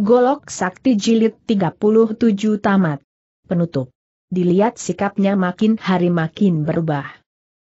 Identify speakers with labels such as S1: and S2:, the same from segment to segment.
S1: Golok Sakti Jilid 37 Tamat. Penutup. Dilihat sikapnya makin hari makin berubah.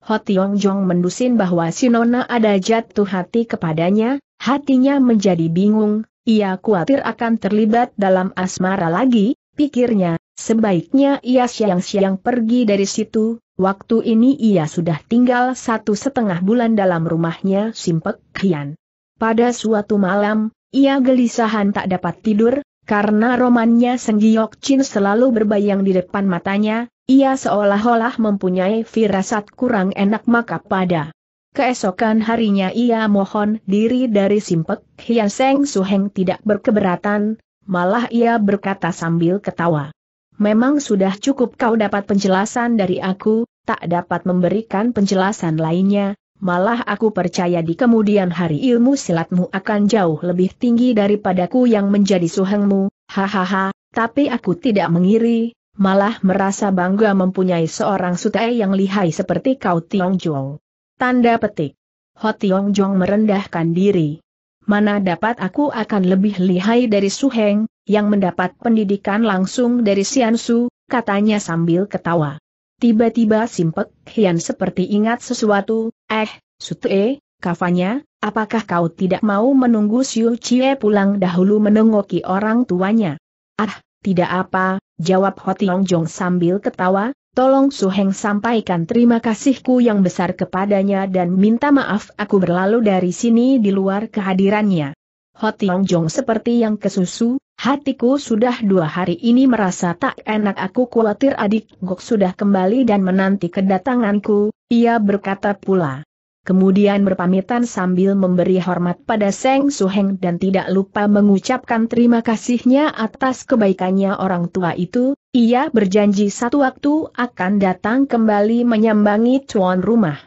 S1: Hotiong Jong mendusin bahwa Sinona ada jatuh hati kepadanya, hatinya menjadi bingung, ia khawatir akan terlibat dalam asmara lagi, pikirnya, sebaiknya ia siang-siang pergi dari situ, Waktu ini ia sudah tinggal satu setengah bulan dalam rumahnya Simpek Hian. Pada suatu malam, ia gelisahan tak dapat tidur, karena romannya Seng Giok Chin selalu berbayang di depan matanya, ia seolah-olah mempunyai firasat kurang enak maka pada. Keesokan harinya ia mohon diri dari Simpek Hian Seng Suheng tidak berkeberatan, malah ia berkata sambil ketawa. Memang sudah cukup kau dapat penjelasan dari aku, tak dapat memberikan penjelasan lainnya, Malah aku percaya di kemudian hari ilmu silatmu akan jauh lebih tinggi daripadaku yang menjadi suhengmu, hahaha, tapi aku tidak mengiri, malah merasa bangga mempunyai seorang sutai yang lihai seperti kau Tiong Jong. Tanda petik. Ho Tiong Jong merendahkan diri. Mana dapat aku akan lebih lihai dari Suheng, yang mendapat pendidikan langsung dari Sian Su, katanya sambil ketawa. Tiba-tiba Simpek Hian seperti ingat sesuatu, Eh, Sutue, kafanya, apakah kau tidak mau menunggu Siu Chie pulang dahulu menengoki orang tuanya? Ah, tidak apa, jawab Hotiong Jong sambil ketawa, tolong Su Heng sampaikan terima kasihku yang besar kepadanya dan minta maaf aku berlalu dari sini di luar kehadirannya. Hati Tiong Jong seperti yang kesusu, hatiku sudah dua hari ini merasa tak enak aku khawatir adik Gok sudah kembali dan menanti kedatanganku, ia berkata pula. Kemudian berpamitan sambil memberi hormat pada Seng Suheng dan tidak lupa mengucapkan terima kasihnya atas kebaikannya orang tua itu, ia berjanji satu waktu akan datang kembali menyambangi tuan rumah.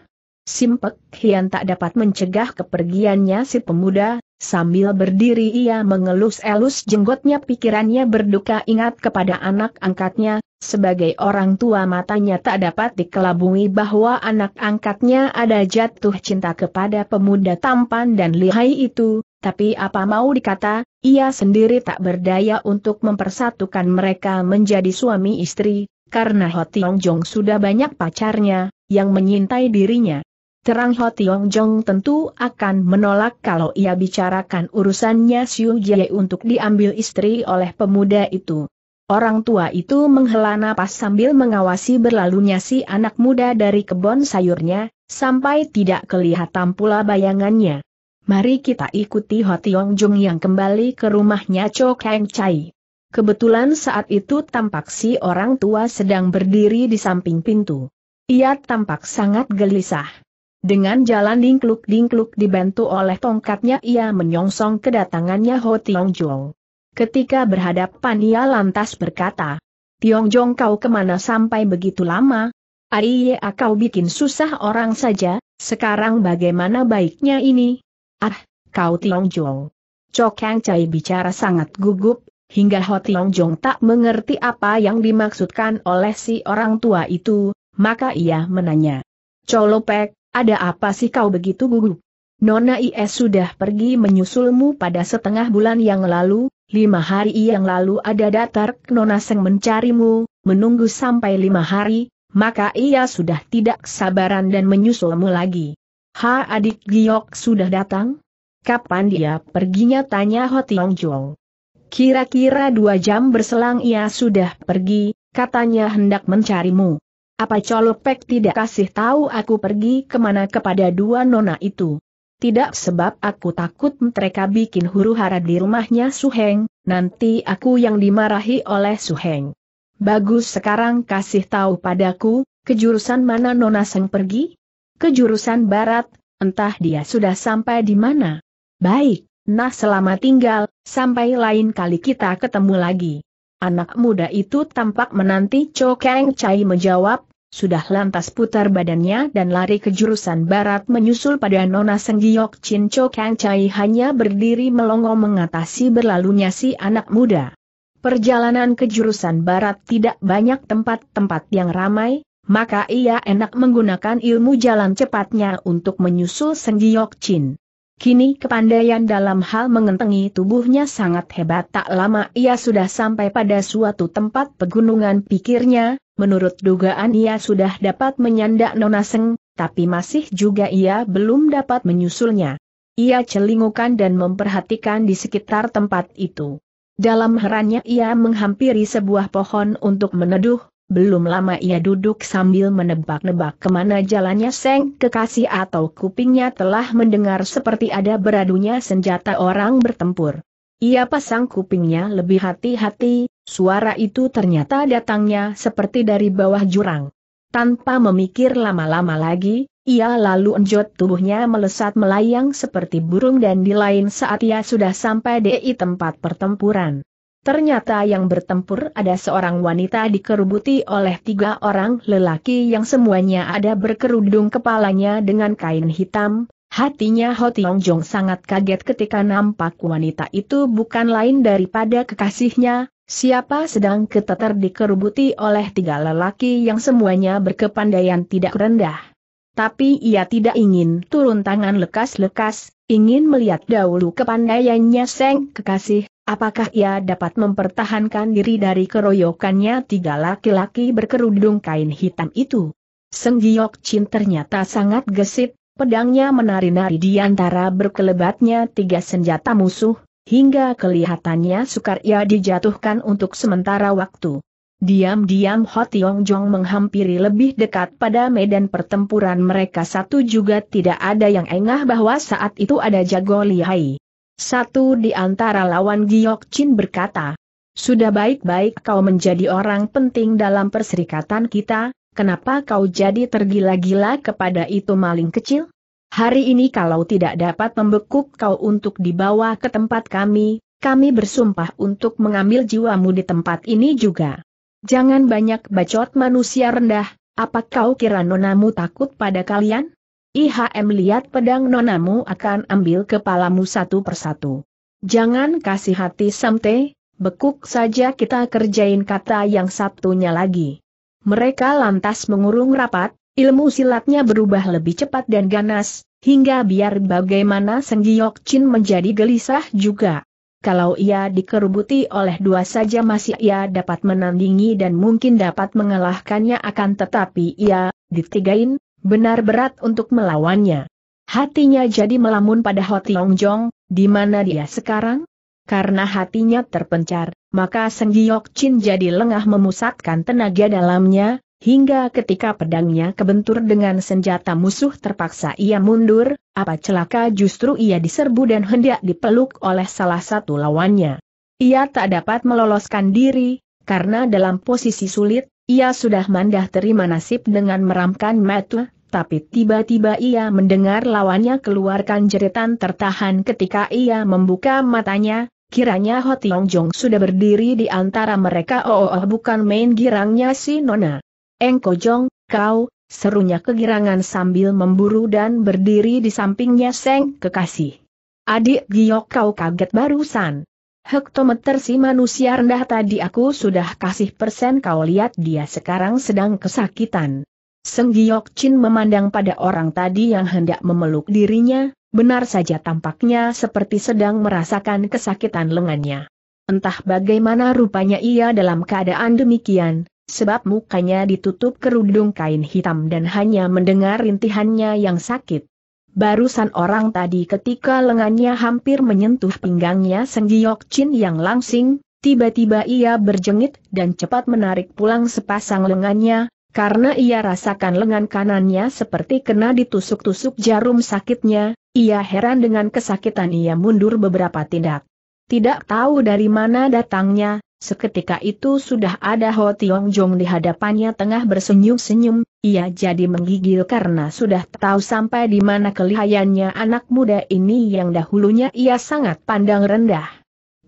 S1: Simpek Hian tak dapat mencegah kepergiannya si pemuda, Sambil berdiri ia mengelus-elus jenggotnya pikirannya berduka ingat kepada anak angkatnya, sebagai orang tua matanya tak dapat dikelabungi bahwa anak angkatnya ada jatuh cinta kepada pemuda tampan dan lihai itu, tapi apa mau dikata, ia sendiri tak berdaya untuk mempersatukan mereka menjadi suami istri, karena Hotiong Jong sudah banyak pacarnya, yang menyintai dirinya. Terang Ho Tiong Jong tentu akan menolak kalau ia bicarakan urusannya Siu Jie untuk diambil istri oleh pemuda itu. Orang tua itu menghela napas sambil mengawasi berlalunya si anak muda dari kebon sayurnya, sampai tidak kelihatan pula bayangannya. Mari kita ikuti Ho Tiong Jong yang kembali ke rumahnya Cho Kang Chai. Kebetulan saat itu tampak si orang tua sedang berdiri di samping pintu. Ia tampak sangat gelisah. Dengan jalan dingkluk-dingkluk dibantu oleh tongkatnya ia menyongsong kedatangannya Ho Tiong Jong. Ketika berhadapan ia lantas berkata, Tiong Jong kau kemana sampai begitu lama? Aiye kau bikin susah orang saja, sekarang bagaimana baiknya ini? Ah, kau Tiong Jong. Cokang Chai bicara sangat gugup, hingga Ho Tiong Jong tak mengerti apa yang dimaksudkan oleh si orang tua itu, maka ia menanya. Colopek, ada apa sih kau begitu gugup? Nona IS sudah pergi menyusulmu pada setengah bulan yang lalu, lima hari yang lalu ada datar Nona Seng mencarimu, menunggu sampai lima hari, maka ia sudah tidak sabaran dan menyusulmu lagi. Ha adik Giok sudah datang? Kapan dia perginya tanya Ho Tiong Jong. Kira-kira dua jam berselang ia sudah pergi, katanya hendak mencarimu. Apa Colopek tidak kasih tahu aku pergi kemana kepada dua nona itu? Tidak sebab aku takut mereka bikin huru hara di rumahnya Suheng, nanti aku yang dimarahi oleh Suheng. Bagus sekarang kasih tahu padaku, kejurusan mana Nona Seng pergi? Kejurusan barat, entah dia sudah sampai di mana. Baik, nah selama tinggal, sampai lain kali kita ketemu lagi. Anak muda itu tampak menanti Cho Kang menjawab, sudah lantas putar badannya dan lari ke jurusan barat menyusul pada Nona Senggiok Chin Cho Kang Chai hanya berdiri melongo mengatasi berlalunya si anak muda. Perjalanan ke jurusan barat tidak banyak tempat-tempat yang ramai, maka ia enak menggunakan ilmu jalan cepatnya untuk menyusul Senggiok Chin. Kini kepandaian dalam hal mengentengi tubuhnya sangat hebat tak lama ia sudah sampai pada suatu tempat pegunungan pikirnya, menurut dugaan ia sudah dapat menyandak Nona Seng, tapi masih juga ia belum dapat menyusulnya. Ia celingukan dan memperhatikan di sekitar tempat itu. Dalam herannya ia menghampiri sebuah pohon untuk meneduh, belum lama ia duduk sambil menebak-nebak kemana jalannya seng kekasih atau kupingnya telah mendengar seperti ada beradunya senjata orang bertempur. Ia pasang kupingnya lebih hati-hati, Suara itu ternyata datangnya seperti dari bawah jurang. Tanpa memikir lama-lama lagi, ia lalu enjot tubuhnya melesat melayang seperti burung dan di lain saat ia sudah sampai di tempat pertempuran. Ternyata yang bertempur ada seorang wanita dikerubuti oleh tiga orang lelaki yang semuanya ada berkerudung kepalanya dengan kain hitam, Hatinya Ho Tiong Jong sangat kaget ketika nampak wanita itu bukan lain daripada kekasihnya, Siapa sedang keteter dikerubuti oleh tiga lelaki yang semuanya berkepandaian tidak rendah. Tapi ia tidak ingin turun tangan lekas-lekas, ingin melihat dahulu kepandaiannya Seng Kekasih, apakah ia dapat mempertahankan diri dari keroyokannya tiga laki-laki berkerudung kain hitam itu. Seng Giok Chin ternyata sangat gesit, pedangnya menari-nari di antara berkelebatnya tiga senjata musuh, hingga kelihatannya sukar ia dijatuhkan untuk sementara waktu. Diam-diam Ho Tiong Jong menghampiri lebih dekat pada medan pertempuran mereka satu juga tidak ada yang engah bahwa saat itu ada jago lihai. Satu di antara lawan Giok Chin berkata, Sudah baik-baik kau menjadi orang penting dalam perserikatan kita, kenapa kau jadi tergila-gila kepada itu maling kecil? Hari ini kalau tidak dapat membekuk kau untuk dibawa ke tempat kami, kami bersumpah untuk mengambil jiwamu di tempat ini juga. Jangan banyak bacot manusia rendah, apa kau kira nonamu takut pada kalian? IHM lihat pedang nonamu akan ambil kepalamu satu persatu. Jangan kasih hati samte, bekuk saja kita kerjain kata yang satunya lagi. Mereka lantas mengurung rapat, Ilmu silatnya berubah lebih cepat dan ganas, hingga biar bagaimana Seng Giok Chin menjadi gelisah juga. Kalau ia dikerubuti oleh dua saja masih ia dapat menandingi dan mungkin dapat mengalahkannya akan tetapi ia, ditigain, benar berat untuk melawannya. Hatinya jadi melamun pada Hotiong Jong, di mana dia sekarang? Karena hatinya terpencar, maka Seng Giok Chin jadi lengah memusatkan tenaga dalamnya, hingga ketika pedangnya kebentur dengan senjata musuh terpaksa ia mundur, apa celaka justru ia diserbu dan hendak dipeluk oleh salah satu lawannya. Ia tak dapat meloloskan diri, karena dalam posisi sulit, ia sudah mandah terima nasib dengan meramkan metu, tapi tiba-tiba ia mendengar lawannya keluarkan jeritan tertahan ketika ia membuka matanya, Kiranya Ho Tiong Jong sudah berdiri di antara mereka oh, oh, oh bukan main girangnya si Nona. Engkojong, kau, serunya kegirangan sambil memburu dan berdiri di sampingnya Seng kekasih. Adik Giok kau kaget barusan. Hektometer si manusia rendah tadi aku sudah kasih persen kau lihat dia sekarang sedang kesakitan. Seng Giok Chin memandang pada orang tadi yang hendak memeluk dirinya, benar saja tampaknya seperti sedang merasakan kesakitan lengannya. Entah bagaimana rupanya ia dalam keadaan demikian, sebab mukanya ditutup kerudung kain hitam dan hanya mendengar rintihannya yang sakit. Barusan orang tadi ketika lengannya hampir menyentuh pinggangnya Senggiok Chin yang langsing, tiba-tiba ia berjengit dan cepat menarik pulang sepasang lengannya, karena ia rasakan lengan kanannya seperti kena ditusuk-tusuk jarum sakitnya, ia heran dengan kesakitan ia mundur beberapa tindak. Tidak tahu dari mana datangnya, Seketika itu sudah ada Ho Tiong Jong di hadapannya tengah bersenyum-senyum, ia jadi menggigil karena sudah tahu sampai di mana kelihayannya anak muda ini yang dahulunya ia sangat pandang rendah.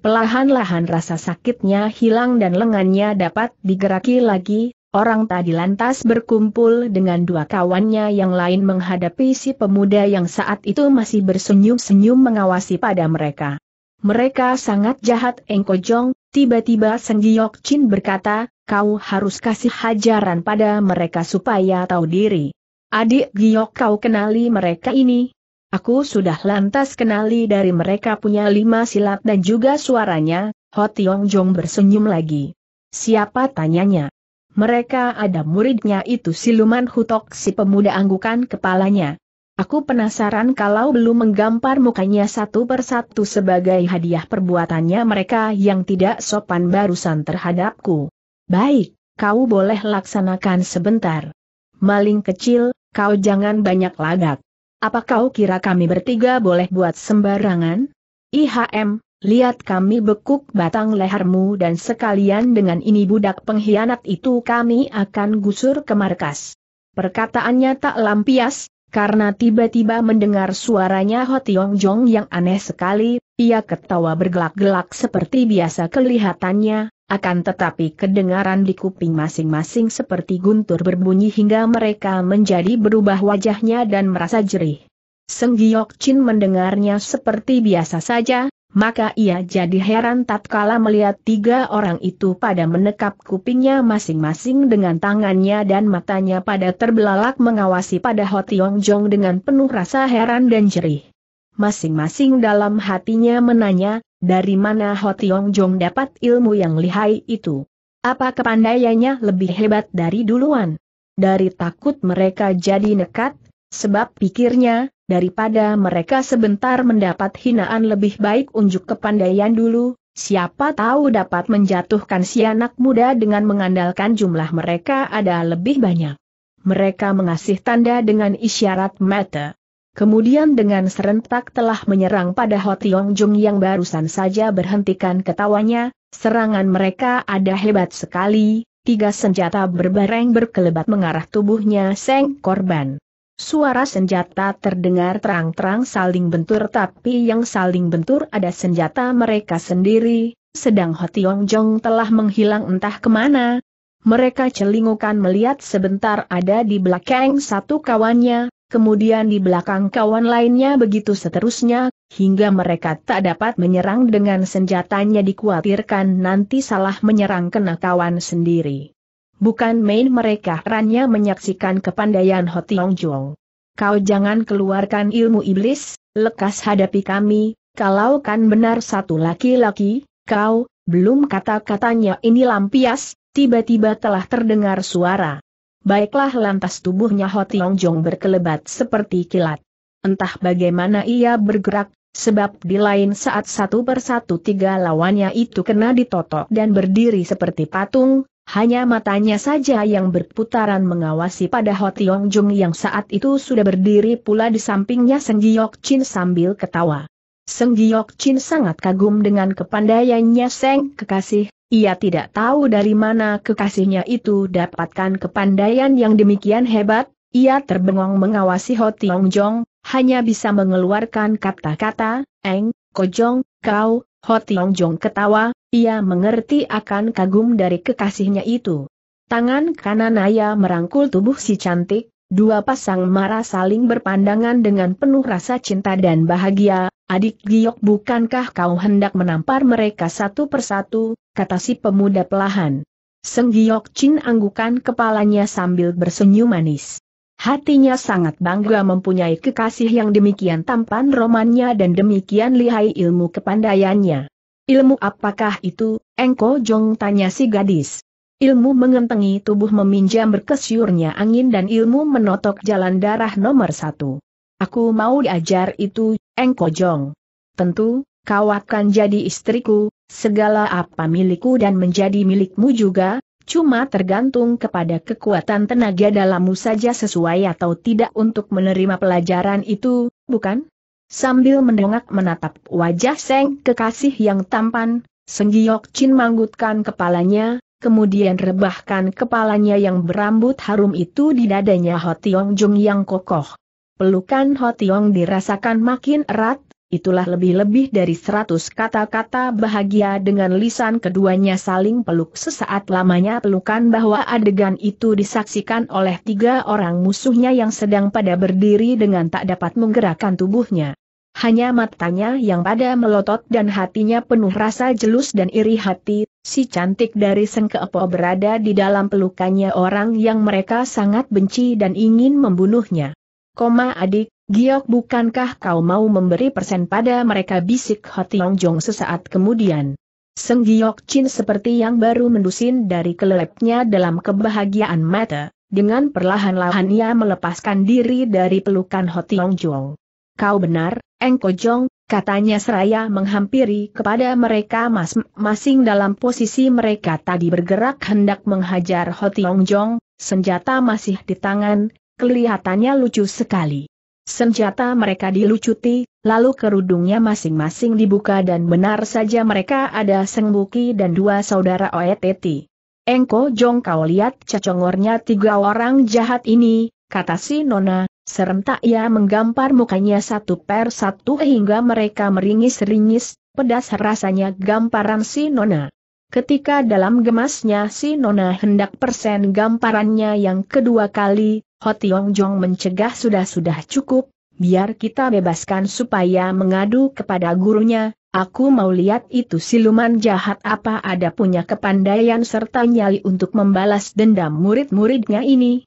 S1: Pelahan-lahan rasa sakitnya hilang dan lengannya dapat digeraki lagi, orang tadi lantas berkumpul dengan dua kawannya yang lain menghadapi si pemuda yang saat itu masih bersenyum-senyum mengawasi pada mereka. Mereka sangat jahat Engko Jong, Tiba-tiba Seng Giok Chin berkata, kau harus kasih hajaran pada mereka supaya tahu diri. Adik Giok kau kenali mereka ini? Aku sudah lantas kenali dari mereka punya lima silat dan juga suaranya, Ho Tiong Jong bersenyum lagi. Siapa tanyanya? Mereka ada muridnya itu siluman hutok si pemuda anggukan kepalanya. Aku penasaran kalau belum menggampar mukanya satu persatu sebagai hadiah perbuatannya mereka yang tidak sopan barusan terhadapku. Baik, kau boleh laksanakan sebentar. Maling kecil, kau jangan banyak lagak. Apa kau kira kami bertiga boleh buat sembarangan? IHM, lihat kami bekuk batang lehermu dan sekalian dengan ini budak pengkhianat itu kami akan gusur ke markas. Perkataannya tak lampias, karena tiba-tiba mendengar suaranya Ho Tiong Jong yang aneh sekali, ia ketawa bergelak-gelak seperti biasa kelihatannya, akan tetapi kedengaran di kuping masing-masing seperti guntur berbunyi hingga mereka menjadi berubah wajahnya dan merasa jerih. Senggiok Chin mendengarnya seperti biasa saja, maka ia jadi heran tatkala melihat tiga orang itu pada menekap kupingnya masing-masing dengan tangannya dan matanya pada terbelalak mengawasi pada Ho Tiong Jong dengan penuh rasa heran dan jerih. Masing-masing dalam hatinya menanya, dari mana Ho Tiong Jong dapat ilmu yang lihai itu? Apa kepandaiannya lebih hebat dari duluan? Dari takut mereka jadi nekat, sebab pikirnya, daripada mereka sebentar mendapat hinaan lebih baik unjuk kepandaian dulu, siapa tahu dapat menjatuhkan si anak muda dengan mengandalkan jumlah mereka ada lebih banyak. Mereka mengasih tanda dengan isyarat mata. Kemudian dengan serentak telah menyerang pada Ho Tiong Jung yang barusan saja berhentikan ketawanya, serangan mereka ada hebat sekali, tiga senjata berbareng berkelebat mengarah tubuhnya Seng Korban. Suara senjata terdengar terang-terang saling bentur tapi yang saling bentur ada senjata mereka sendiri, sedang Hotiong Jong telah menghilang entah kemana. Mereka celingukan melihat sebentar ada di belakang satu kawannya, kemudian di belakang kawan lainnya begitu seterusnya, hingga mereka tak dapat menyerang dengan senjatanya dikhawatirkan nanti salah menyerang kena kawan sendiri. Bukan main mereka rannya menyaksikan kepandaian Ho Tiong Jong. Kau jangan keluarkan ilmu iblis, lekas hadapi kami, kalau kan benar satu laki-laki, kau, belum kata-katanya ini lampias, tiba-tiba telah terdengar suara. Baiklah lantas tubuhnya Ho Tiong Jong berkelebat seperti kilat. Entah bagaimana ia bergerak, sebab di lain saat satu persatu tiga lawannya itu kena ditotok dan berdiri seperti patung, hanya matanya saja yang berputaran mengawasi pada Ho Tiong Jung yang saat itu sudah berdiri pula di sampingnya Seng Giok Chin sambil ketawa. Seng Giok Chin sangat kagum dengan kepandaiannya Seng Kekasih, ia tidak tahu dari mana kekasihnya itu dapatkan kepandaian yang demikian hebat, ia terbengong mengawasi Ho Tiong Jung, hanya bisa mengeluarkan kata-kata, Eng, Kojong, kau, Ho Tiong Jung ketawa, ia mengerti akan kagum dari kekasihnya itu. Tangan kanan ayah merangkul tubuh si cantik, dua pasang mara saling berpandangan dengan penuh rasa cinta dan bahagia. Adik Giok bukankah kau hendak menampar mereka satu persatu, kata si pemuda pelahan. Seng Giok Chin anggukan kepalanya sambil bersenyum manis. Hatinya sangat bangga mempunyai kekasih yang demikian tampan romannya dan demikian lihai ilmu kepandaiannya. Ilmu apakah itu, Engko Jong tanya si gadis. Ilmu mengentengi tubuh meminjam berkesyurnya angin dan ilmu menotok jalan darah nomor satu. Aku mau diajar itu, Engko Jong. Tentu, kau akan jadi istriku, segala apa milikku dan menjadi milikmu juga, cuma tergantung kepada kekuatan tenaga dalammu saja sesuai atau tidak untuk menerima pelajaran itu, bukan? Sambil mendongak menatap wajah Seng kekasih yang tampan, Senggiok Chin manggutkan kepalanya, kemudian rebahkan kepalanya yang berambut harum itu di dadanya Ho Tiong Jung yang kokoh. Pelukan Ho Tiong dirasakan makin erat, itulah lebih-lebih dari seratus kata-kata bahagia dengan lisan keduanya saling peluk sesaat lamanya pelukan bahwa adegan itu disaksikan oleh tiga orang musuhnya yang sedang pada berdiri dengan tak dapat menggerakkan tubuhnya. Hanya matanya yang pada melotot dan hatinya penuh rasa jelus dan iri hati, si cantik dari Sengkeepo berada di dalam pelukannya orang yang mereka sangat benci dan ingin membunuhnya. Koma adik, Giok bukankah kau mau memberi persen pada mereka bisik Hotiong Jong sesaat kemudian. Seng Giok Chin seperti yang baru mendusin dari kelelepnya dalam kebahagiaan mata, dengan perlahan-lahan ia melepaskan diri dari pelukan Hotiong Jong. Kau benar, Engko Jong, katanya seraya menghampiri kepada mereka masing-masing dalam posisi mereka tadi bergerak hendak menghajar Ho Tiong Jong, senjata masih di tangan, kelihatannya lucu sekali. Senjata mereka dilucuti, lalu kerudungnya masing-masing dibuka dan benar saja mereka ada Sengbuki dan dua saudara Oeteti. Engko Jong kau lihat cacongornya tiga orang jahat ini, kata si Nona, Serentak ia menggampar mukanya satu per satu hingga mereka meringis-ringis, pedas rasanya gamparan si Nona. Ketika dalam gemasnya si Nona hendak persen gamparannya yang kedua kali, Hotiong Jong mencegah sudah-sudah cukup, biar kita bebaskan supaya mengadu kepada gurunya, aku mau lihat itu siluman jahat apa ada punya kepandaian serta nyali untuk membalas dendam murid-muridnya ini.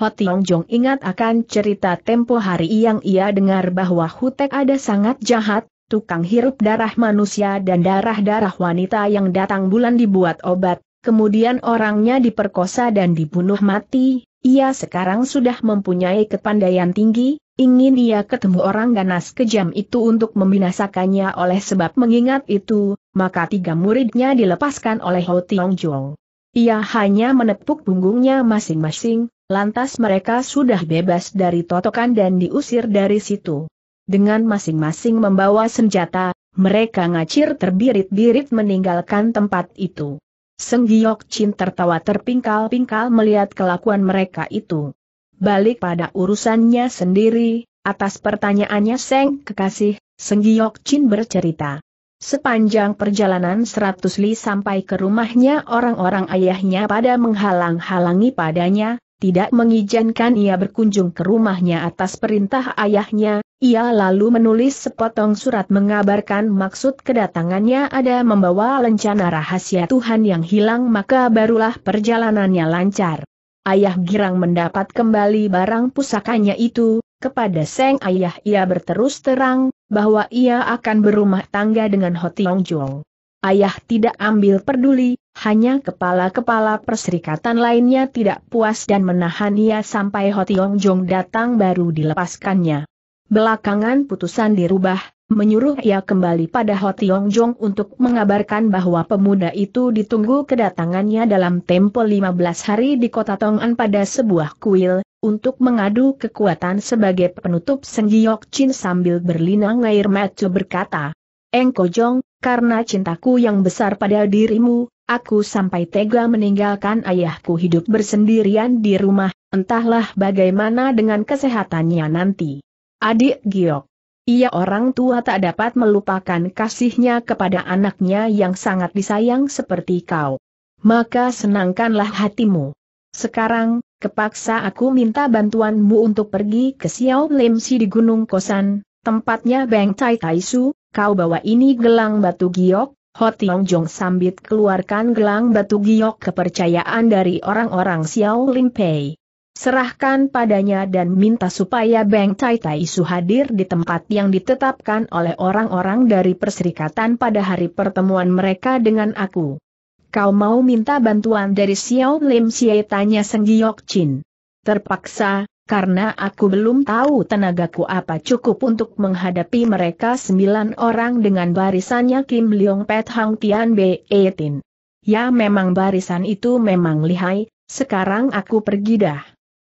S1: Ho Tiong Jong ingat akan cerita tempo hari yang ia dengar bahwa Hutek ada sangat jahat, tukang hirup darah manusia dan darah-darah wanita yang datang bulan dibuat obat, kemudian orangnya diperkosa dan dibunuh mati, ia sekarang sudah mempunyai kepandaian tinggi, ingin ia ketemu orang ganas kejam itu untuk membinasakannya oleh sebab mengingat itu, maka tiga muridnya dilepaskan oleh Ho Tiong Jong. Ia hanya menepuk punggungnya masing-masing, Lantas mereka sudah bebas dari totokan dan diusir dari situ. Dengan masing-masing membawa senjata, mereka ngacir terbirit-birit meninggalkan tempat itu. Seng Giok Chin tertawa terpingkal-pingkal melihat kelakuan mereka itu. Balik pada urusannya sendiri, atas pertanyaannya Seng Kekasih, Seng Giok Chin bercerita. Sepanjang perjalanan seratus li sampai ke rumahnya orang-orang ayahnya pada menghalang-halangi padanya, tidak mengizinkan ia berkunjung ke rumahnya atas perintah ayahnya, ia lalu menulis sepotong surat mengabarkan maksud kedatangannya ada membawa lencana rahasia Tuhan yang hilang maka barulah perjalanannya lancar. Ayah Girang mendapat kembali barang pusakanya itu, kepada Seng Ayah ia berterus terang, bahwa ia akan berumah tangga dengan Hoti Tiong Jong. Ayah tidak ambil peduli, hanya kepala-kepala perserikatan lainnya tidak puas dan menahan ia sampai Hotiong Jong datang baru dilepaskannya. Belakangan putusan dirubah, menyuruh ia kembali pada Hotiong Jong untuk mengabarkan bahwa pemuda itu ditunggu kedatangannya dalam tempo 15 hari di kota Tong'an pada sebuah kuil, untuk mengadu kekuatan sebagai penutup Senggiok Chin sambil berlinang air mata berkata, Engkojong, karena cintaku yang besar pada dirimu, aku sampai tega meninggalkan ayahku hidup bersendirian di rumah, entahlah bagaimana dengan kesehatannya nanti. Adik Giok. Ia orang tua tak dapat melupakan kasihnya kepada anaknya yang sangat disayang seperti kau. Maka senangkanlah hatimu. Sekarang, kepaksa aku minta bantuanmu untuk pergi ke Xiao Lim di Gunung Kosan, tempatnya Beng Tai Taisu, kau bawa ini gelang batu giok, Ho Jong sambit keluarkan gelang batu giok kepercayaan dari orang-orang Xiao Lim Pei. Serahkan padanya dan minta supaya Beng Tai Tai Su hadir di tempat yang ditetapkan oleh orang-orang dari perserikatan pada hari pertemuan mereka dengan aku. Kau mau minta bantuan dari Xiao Lim Xie tanya Seng Giok Chin. Terpaksa, karena aku belum tahu tenagaku apa cukup untuk menghadapi mereka sembilan orang dengan barisannya Kim Leong Pet Hang Tian Be e Tin. Ya memang barisan itu memang lihai, sekarang aku pergi dah.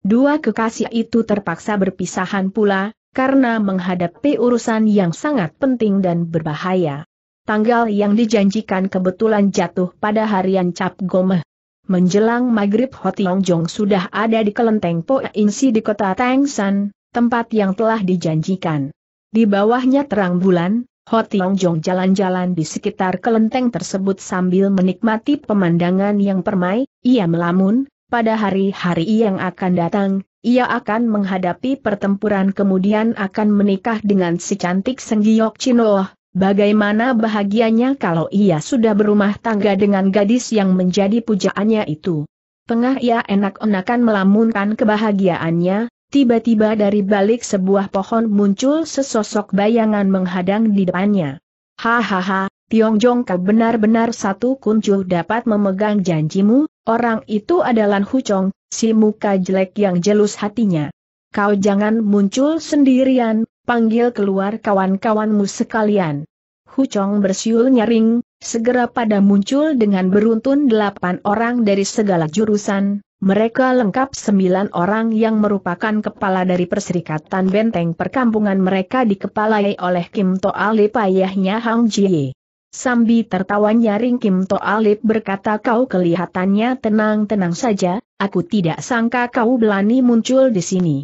S1: Dua kekasih itu terpaksa berpisahan pula, karena menghadapi urusan yang sangat penting dan berbahaya. Tanggal yang dijanjikan kebetulan jatuh pada harian Cap Gomeh. Menjelang maghrib Tiong Jong sudah ada di kelenteng Po Insi di kota San, tempat yang telah dijanjikan. Di bawahnya terang bulan, Tiong Jong jalan-jalan di sekitar kelenteng tersebut sambil menikmati pemandangan yang permai, ia melamun, pada hari-hari yang akan datang, ia akan menghadapi pertempuran kemudian akan menikah dengan si cantik Senggiok Chinoh, Bagaimana bahagianya kalau ia sudah berumah tangga dengan gadis yang menjadi pujaannya itu. Tengah ia enak-enakan melamunkan kebahagiaannya, tiba-tiba dari balik sebuah pohon muncul sesosok bayangan menghadang di depannya. Hahaha, Tiong Jong kau benar-benar satu kuncu dapat memegang janjimu, orang itu adalah Hu Chong, si muka jelek yang jelus hatinya. Kau jangan muncul sendirian, panggil keluar kawan-kawanmu sekalian. Hucong bersiul nyaring, segera pada muncul dengan beruntun delapan orang dari segala jurusan, mereka lengkap sembilan orang yang merupakan kepala dari perserikatan benteng perkampungan mereka dikepalai oleh Kim Toalip ayahnya Hang Jie. Sambi tertawa nyaring Kim Toalip berkata kau kelihatannya tenang-tenang saja, aku tidak sangka kau belani muncul di sini.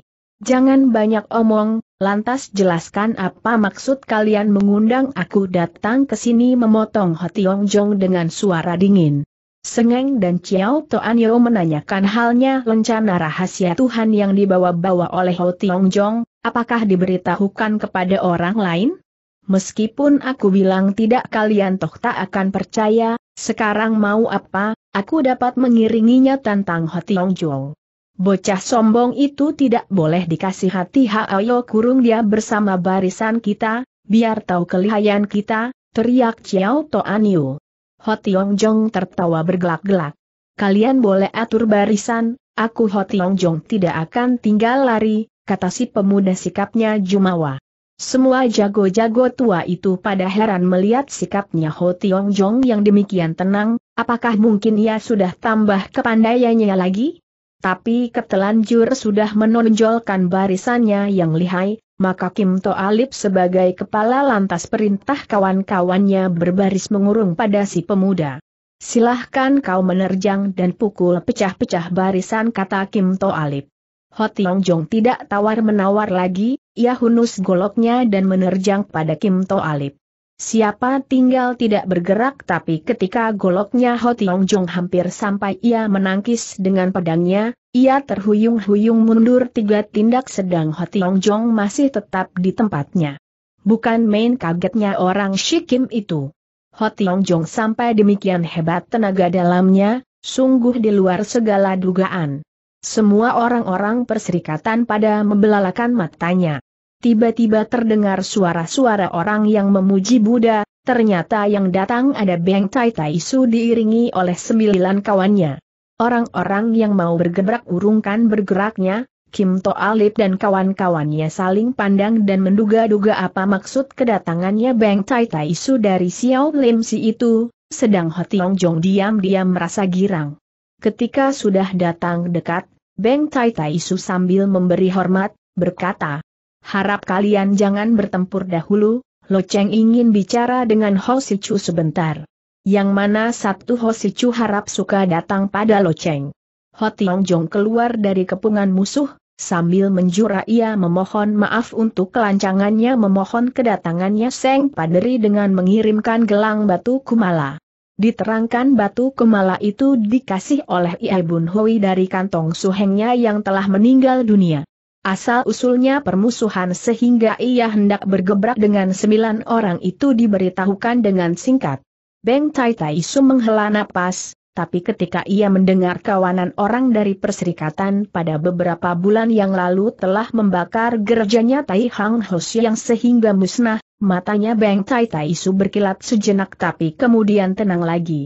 S1: Jangan banyak omong, lantas jelaskan apa maksud kalian mengundang aku datang ke sini memotong Hotiong Jong dengan suara dingin. Sengeng dan Chiao Yeo menanyakan halnya lencana rahasia Tuhan yang dibawa-bawa oleh Hotiong Jong, apakah diberitahukan kepada orang lain? Meskipun aku bilang tidak kalian toh tak akan percaya, sekarang mau apa, aku dapat mengiringinya tentang Hotiong Jong. Bocah sombong itu tidak boleh dikasih hati ayo kurung dia bersama barisan kita, biar tahu kelihayan kita, teriak Chiao toaniu. Hotiong Jong tertawa bergelak-gelak. Kalian boleh atur barisan, aku Hotiong Jong tidak akan tinggal lari, kata si pemuda sikapnya Jumawa. Semua jago-jago tua itu pada heran melihat sikapnya Hotiong Jong yang demikian tenang, apakah mungkin ia sudah tambah kepandaiannya lagi? tapi ketelanjur sudah menonjolkan barisannya yang lihai, maka Kim To Alip sebagai kepala lantas perintah kawan-kawannya berbaris mengurung pada si pemuda. Silahkan kau menerjang dan pukul pecah-pecah barisan kata Kim To Alip. Ho Tiong Jong tidak tawar-menawar lagi, ia hunus goloknya dan menerjang pada Kim To Alip. Siapa tinggal tidak bergerak tapi ketika goloknya Ho Tiong Jong hampir sampai ia menangkis dengan pedangnya, ia terhuyung-huyung mundur tiga tindak sedang Ho Tiong Jong masih tetap di tempatnya. Bukan main kagetnya orang Shikim itu. Ho Tiong Jong sampai demikian hebat tenaga dalamnya, sungguh di luar segala dugaan. Semua orang-orang perserikatan pada membelalakan matanya tiba-tiba terdengar suara-suara orang yang memuji Buddha, ternyata yang datang ada Beng Tai Tai Su diiringi oleh sembilan kawannya. Orang-orang yang mau bergebrak urungkan bergeraknya, Kim To Alip dan kawan-kawannya saling pandang dan menduga-duga apa maksud kedatangannya Beng Tai Tai Su dari Xiao Lim Si itu, sedang Hotiong Jong diam-diam merasa girang. Ketika sudah datang dekat, Beng Tai Tai Su sambil memberi hormat, berkata, harap kalian jangan bertempur dahulu, Lo Cheng ingin bicara dengan Ho si Chu sebentar. Yang mana satu Ho si Chu harap suka datang pada Lo Cheng. Ho Tiong Jong keluar dari kepungan musuh, sambil menjura ia memohon maaf untuk kelancangannya memohon kedatangannya Seng Paderi dengan mengirimkan gelang batu kumala. Diterangkan batu kumala itu dikasih oleh Iai Bun Hui dari kantong suhengnya yang telah meninggal dunia. Asal-usulnya permusuhan sehingga ia hendak bergebrak dengan sembilan orang itu diberitahukan dengan singkat. Beng Tai Tai Su menghela napas, tapi ketika ia mendengar kawanan orang dari perserikatan pada beberapa bulan yang lalu telah membakar gerejanya Tai Hang Hos yang sehingga musnah, matanya Beng Tai Tai Su berkilat sejenak tapi kemudian tenang lagi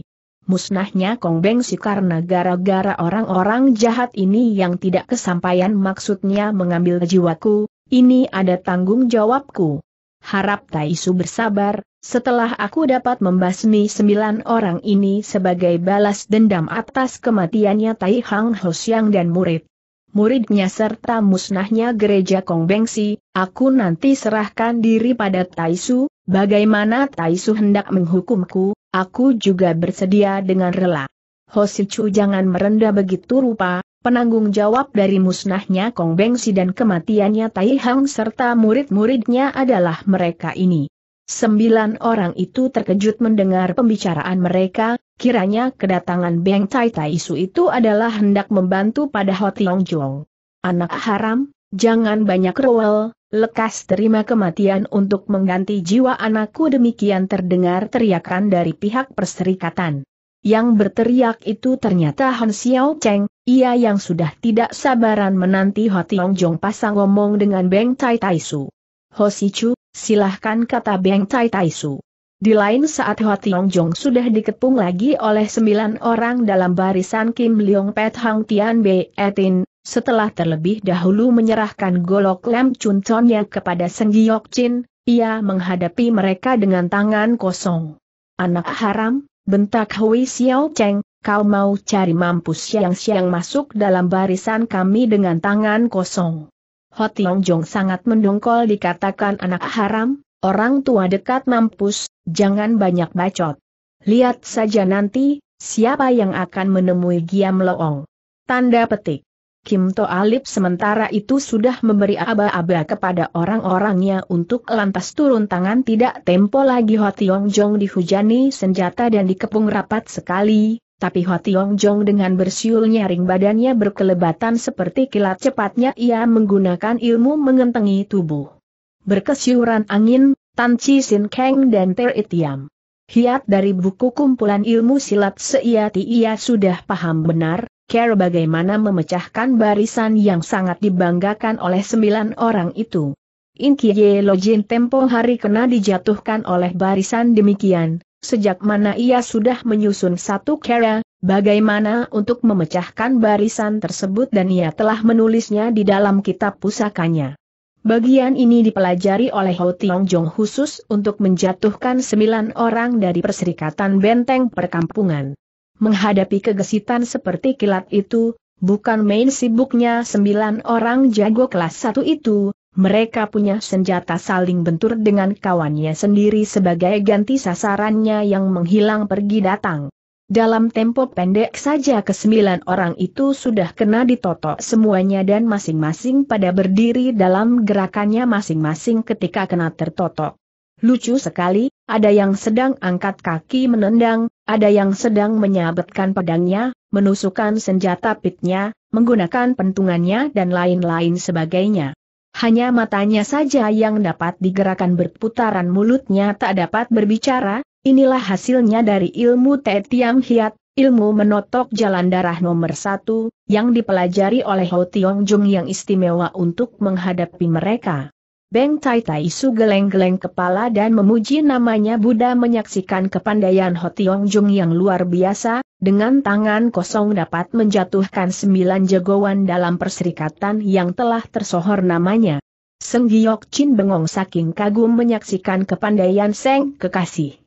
S1: musnahnya Kong Bengsi karena gara-gara orang-orang jahat ini yang tidak kesampaian maksudnya mengambil jiwaku, ini ada tanggung jawabku. Harap Taisu bersabar, setelah aku dapat membasmi sembilan orang ini sebagai balas dendam atas kematiannya Tai Hang Hosiang dan murid, muridnya serta musnahnya gereja Kongbengsi, aku nanti serahkan diri pada Taisu, bagaimana Taisu hendak menghukumku, aku juga bersedia dengan rela. Hosichu jangan merendah begitu rupa, penanggung jawab dari musnahnya Kong Bengsi dan kematiannya Taihang serta murid-muridnya adalah mereka ini. Sembilan orang itu terkejut mendengar pembicaraan mereka, kiranya kedatangan Beng Tai Tai Su itu adalah hendak membantu pada Ho Tiong Jong. Anak haram, jangan banyak rowel, lekas terima kematian untuk mengganti jiwa anakku demikian terdengar teriakan dari pihak perserikatan. Yang berteriak itu ternyata Han Xiao Cheng, ia yang sudah tidak sabaran menanti Ho Tiong Jong pasang ngomong dengan Beng Tai Tai Su. Ho Si Chu, silahkan kata Beng Tai Tai Su. Di lain saat Hua Tiong Jong sudah dikepung lagi oleh sembilan orang dalam barisan Kim Leong Pet Hang Tian Be Etin, setelah terlebih dahulu menyerahkan golok lem Chun yang kepada Seng Giok Chin, ia menghadapi mereka dengan tangan kosong. Anak haram, bentak Hui Xiao Cheng, kau mau cari mampus siang-siang masuk dalam barisan kami dengan tangan kosong. Ho Tiong Jong sangat mendongkol dikatakan anak haram, orang tua dekat mampus, jangan banyak bacot. Lihat saja nanti, siapa yang akan menemui Giam Loong. Tanda petik. Kim To Alip sementara itu sudah memberi aba-aba kepada orang-orangnya untuk lantas turun tangan tidak tempo lagi Ho Tiong Jong dihujani senjata dan dikepung rapat sekali, tapi Ho Tiong Jong dengan bersiul nyaring badannya berkelebatan seperti kilat cepatnya ia menggunakan ilmu mengentengi tubuh. Berkesiuran angin, Tan Chi Sin Kang dan Ter Itiam. Hiat dari buku kumpulan ilmu silat seiati ia sudah paham benar, care bagaimana memecahkan barisan yang sangat dibanggakan oleh sembilan orang itu. Inkie Lojin tempo hari kena dijatuhkan oleh barisan demikian, Sejak mana ia sudah menyusun satu kera, bagaimana untuk memecahkan barisan tersebut dan ia telah menulisnya di dalam kitab pusakanya. Bagian ini dipelajari oleh Ho Tiong Jong khusus untuk menjatuhkan sembilan orang dari Perserikatan Benteng Perkampungan. Menghadapi kegesitan seperti kilat itu, bukan main sibuknya sembilan orang jago kelas satu itu, mereka punya senjata saling bentur dengan kawannya sendiri sebagai ganti sasarannya yang menghilang pergi datang. Dalam tempo pendek saja kesembilan orang itu sudah kena ditotok semuanya dan masing-masing pada berdiri dalam gerakannya masing-masing ketika kena tertotok. Lucu sekali, ada yang sedang angkat kaki menendang, ada yang sedang menyabetkan pedangnya, menusukkan senjata pitnya, menggunakan pentungannya dan lain-lain sebagainya. Hanya matanya saja yang dapat digerakkan berputaran mulutnya tak dapat berbicara, inilah hasilnya dari ilmu Te Hiat, ilmu menotok jalan darah nomor satu, yang dipelajari oleh Ho Tiong Jung yang istimewa untuk menghadapi mereka. Beng Tai Tai Su geleng-geleng kepala dan memuji namanya Buddha menyaksikan kepandaian Ho Tiong Jung yang luar biasa, dengan tangan kosong dapat menjatuhkan sembilan jagoan dalam perserikatan yang telah tersohor namanya. Seng Giok Chin bengong saking kagum menyaksikan kepandaian Seng kekasih.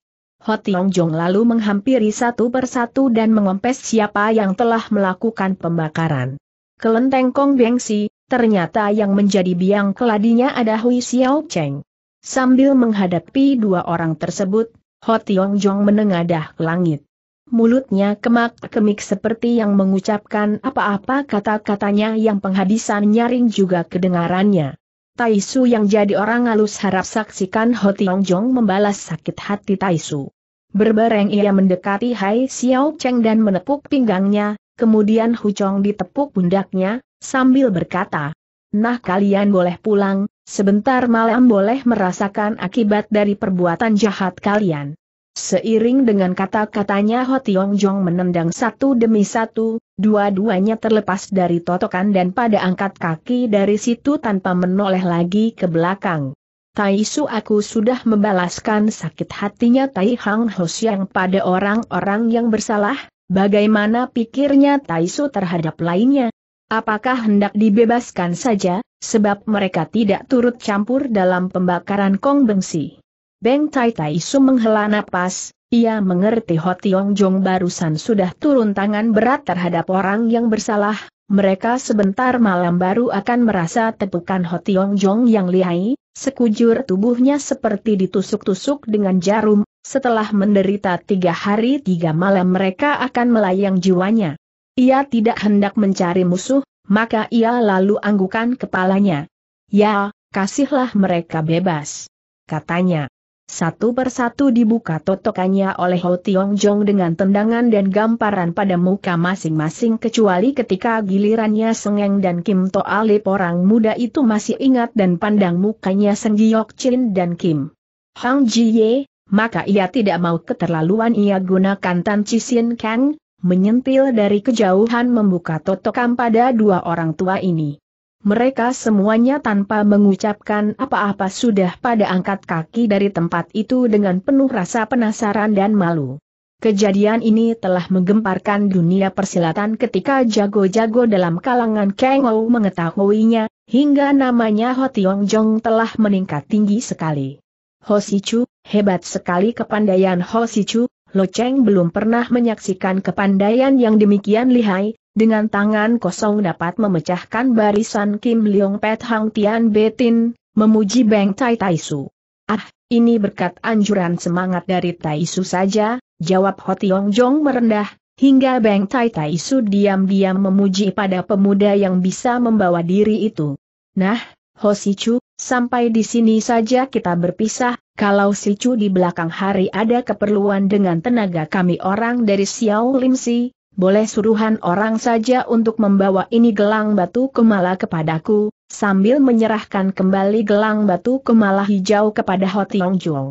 S1: Ho Tiong Jong lalu menghampiri satu persatu dan mengompes siapa yang telah melakukan pembakaran. Kelenteng Kong Bengsi, ternyata yang menjadi biang keladinya ada Hui Xiao Cheng. Sambil menghadapi dua orang tersebut, Ho Tiong Jong menengadah ke langit mulutnya kemak-kemik seperti yang mengucapkan apa-apa kata-katanya yang penghabisan nyaring juga kedengarannya. Taisu yang jadi orang halus harap saksikan Ho Tiong Jong membalas sakit hati Taisu. Berbareng ia mendekati Hai Xiao Cheng dan menepuk pinggangnya, kemudian Hucong ditepuk pundaknya, sambil berkata, Nah kalian boleh pulang, sebentar malam boleh merasakan akibat dari perbuatan jahat kalian. Seiring dengan kata-katanya Ho Tiong Jong menendang satu demi satu, dua-duanya terlepas dari totokan dan pada angkat kaki dari situ tanpa menoleh lagi ke belakang. Tai Su aku sudah membalaskan sakit hatinya Tai Hang Ho Siang pada orang-orang yang bersalah, bagaimana pikirnya Tai Su terhadap lainnya? Apakah hendak dibebaskan saja, sebab mereka tidak turut campur dalam pembakaran Kong Bengsi? Beng Tai Tai Su menghela napas, ia mengerti Ho Tiong Jong barusan sudah turun tangan berat terhadap orang yang bersalah, mereka sebentar malam baru akan merasa tepukan Ho Tiong Jong yang lihai, sekujur tubuhnya seperti ditusuk-tusuk dengan jarum, setelah menderita tiga hari tiga malam mereka akan melayang jiwanya. Ia tidak hendak mencari musuh, maka ia lalu anggukan kepalanya. Ya, kasihlah mereka bebas. Katanya. Satu persatu dibuka totokannya oleh Ho Tiong Jong dengan tendangan dan gamparan pada muka masing-masing kecuali ketika gilirannya Sengeng dan Kim To Alip orang muda itu masih ingat dan pandang mukanya Seng Giok Chin dan Kim. Hang Ji Ye, maka ia tidak mau keterlaluan ia gunakan Tan Chi Sin Kang, menyentil dari kejauhan membuka totokan pada dua orang tua ini mereka semuanya tanpa mengucapkan apa-apa sudah pada angkat kaki dari tempat itu dengan penuh rasa penasaran dan malu. Kejadian ini telah menggemparkan dunia persilatan ketika jago-jago dalam kalangan Kang Ou mengetahuinya, hingga namanya Ho Tiong Jong telah meningkat tinggi sekali. Ho Chu, hebat sekali kepandaian Ho Chu, Lo Cheng belum pernah menyaksikan kepandaian yang demikian lihai, dengan tangan kosong dapat memecahkan barisan Kim Leong Pet Hang Tian Betin, memuji Beng Tai Taisu. Ah, ini berkat anjuran semangat dari Taisu saja, jawab Tiong Jong merendah, hingga Beng Tai Taisu diam-diam memuji pada pemuda yang bisa membawa diri itu. Nah, Ho Chu, sampai di sini saja kita berpisah, kalau Si Chu di belakang hari ada keperluan dengan tenaga kami orang dari Xiao Lim Si, boleh suruhan orang saja untuk membawa ini gelang batu kemala kepadaku, sambil menyerahkan kembali gelang batu kemala hijau kepada Ho Tiong Jong.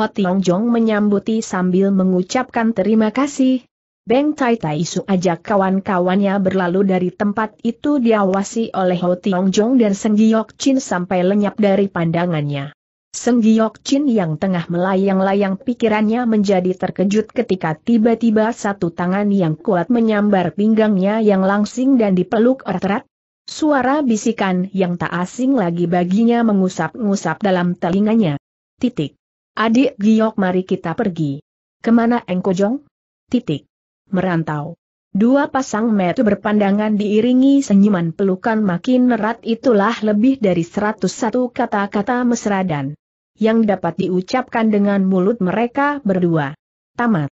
S1: Ho Jong menyambuti sambil mengucapkan terima kasih. Beng Tai Tai Su ajak kawan-kawannya berlalu dari tempat itu diawasi oleh Ho Tiong Jong dan Senggiok Chin sampai lenyap dari pandangannya. Seng Giok Chin yang tengah melayang-layang pikirannya menjadi terkejut ketika tiba-tiba satu tangan yang kuat menyambar pinggangnya yang langsing dan dipeluk erat. Suara bisikan yang tak asing lagi baginya mengusap-ngusap dalam telinganya. Titik. Adik Giok mari kita pergi. Kemana Engkojong? Titik. Merantau. Dua pasang mata berpandangan diiringi senyuman pelukan makin erat itulah lebih dari 101 kata-kata mesra dan yang dapat diucapkan dengan mulut mereka berdua. Tamat.